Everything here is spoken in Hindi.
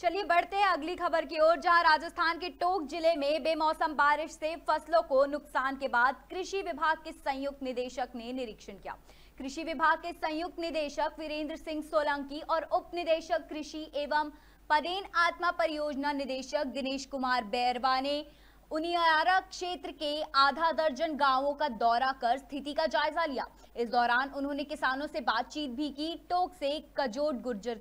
चलिए बढ़ते हैं अगली खबर की ओर जहां राजस्थान के टोक जिले में बेमौसम बारिश से फसलों को नुकसान के बाद कृषि विभाग के संयुक्त निदेशक ने निरीक्षण किया कृषि विभाग के संयुक्त निदेशक वीरेंद्र सिंह सोलंकी और उप निदेशक कृषि एवं पदेन आत्मा परियोजना निदेशक दिनेश कुमार बैरवा ने उनियारा क्षेत्र के आधा दर्जन गांवों का दौरा कर स्थिति का जायजा लिया इस दौरान उन्होंने किसानों से बातचीत भी की टोक से कजोट गुर्जर